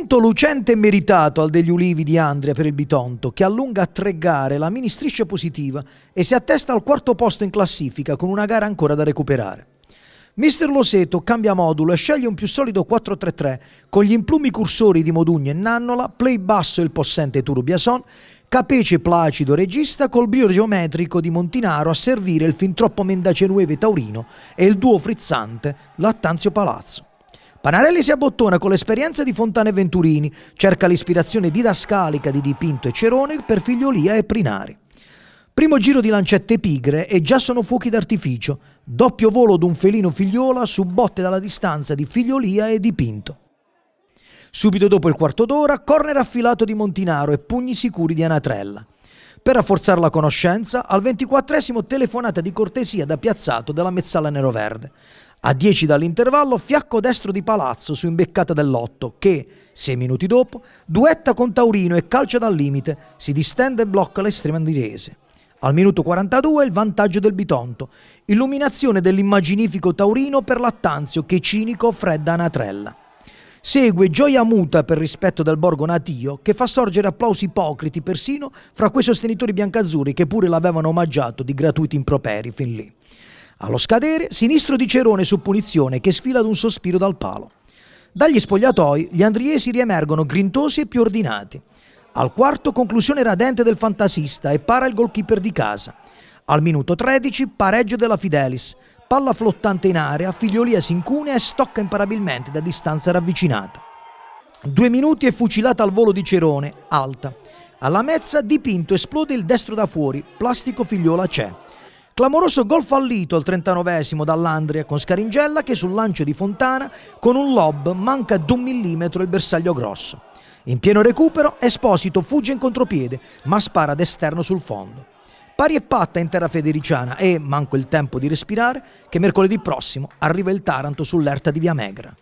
Punto lucente e meritato al degli ulivi di Andrea per il Bitonto, che allunga a tre gare la mini striscia positiva e si attesta al quarto posto in classifica con una gara ancora da recuperare. Mister Loseto cambia modulo e sceglie un più solido 4-3-3 con gli implumi cursori di Modugno e Nannola, play basso il possente Turubiason, Capece Placido regista col brio geometrico di Montinaro a servire il fin troppo mendace Nueve Taurino e il duo frizzante Lattanzio Palazzo. Panarelli si abbottona con l'esperienza di Fontana e Venturini, cerca l'ispirazione didascalica di Dipinto e Cerone per Figliolia e Prinari. Primo giro di lancette pigre e già sono fuochi d'artificio, doppio volo d'un felino figliola su botte dalla distanza di Figliolia e Dipinto. Subito dopo il quarto d'ora, corner affilato di Montinaro e pugni sicuri di Anatrella. Per rafforzare la conoscenza, al ventiquattresimo telefonata di cortesia da piazzato della Mezzala Neroverde. A 10 dall'intervallo, fiacco destro di Palazzo su imbeccata dell'Otto, che, 6 minuti dopo, duetta con Taurino e calcia dal limite, si distende e blocca l'estrema andrese. Al minuto 42 il vantaggio del Bitonto, illuminazione dell'immaginifico Taurino per Lattanzio che cinico fredda Anatrella. Segue gioia muta per rispetto del Borgo Natio che fa sorgere applausi ipocriti persino fra quei sostenitori biancazzurri che pure l'avevano omaggiato di gratuiti improperi fin lì. Allo scadere, sinistro di Cerone su punizione che sfila ad un sospiro dal palo. Dagli spogliatoi gli andriesi riemergono grintosi e più ordinati. Al quarto conclusione radente del fantasista e para il goalkeeper di casa. Al minuto 13 pareggio della Fidelis, palla flottante in area, figliolia si incunea e stocca imparabilmente da distanza ravvicinata. Due minuti e fucilata al volo di Cerone, alta. Alla mezza dipinto esplode il destro da fuori, plastico figliola c'è. Clamoroso gol fallito al 39esimo dall'Andria con Scaringella che sul lancio di Fontana con un lob manca d'un millimetro il bersaglio grosso. In pieno recupero Esposito fugge in contropiede ma spara d'esterno sul fondo. Pari e patta in terra federiciana e, manco il tempo di respirare, che mercoledì prossimo arriva il Taranto sull'erta di Via Megra.